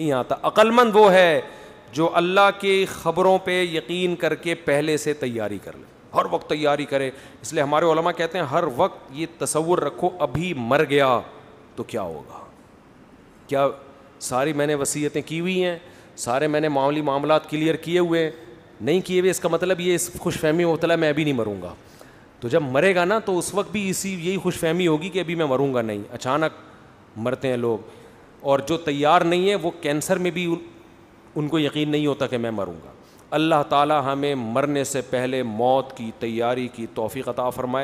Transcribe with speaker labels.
Speaker 1: नहीं आता अक्लमंद वो है जो अल्लाह की ख़बरों पर यकीन करके पहले से तैयारी कर ले हर वक्त तैयारी करे इसलिए हमारे ओलमा कहते हैं हर वक्त ये तस्वुर रखो अभी मर गया तो क्या होगा क्या सारी मैंने वसीयतें की हुई हैं सारे मैंने मामली मामला क्लियर किए हुए नहीं किए हुए इसका मतलब ये इस खुश फहमी होता है मैं अभी नहीं मरूँगा तो जब मरेगा ना तो उस वक्त भी इसी यही खुश फहमी होगी कि अभी मैं मरूँगा नहीं अचानक मरते हैं लोग और जो तैयार नहीं है वो कैंसर में भी उन, उनको यकीन नहीं होता कि मैं मरूँगा अल्लाह ताला हमें मरने से पहले मौत की तैयारी की तोफ़ी अता फ़रमाए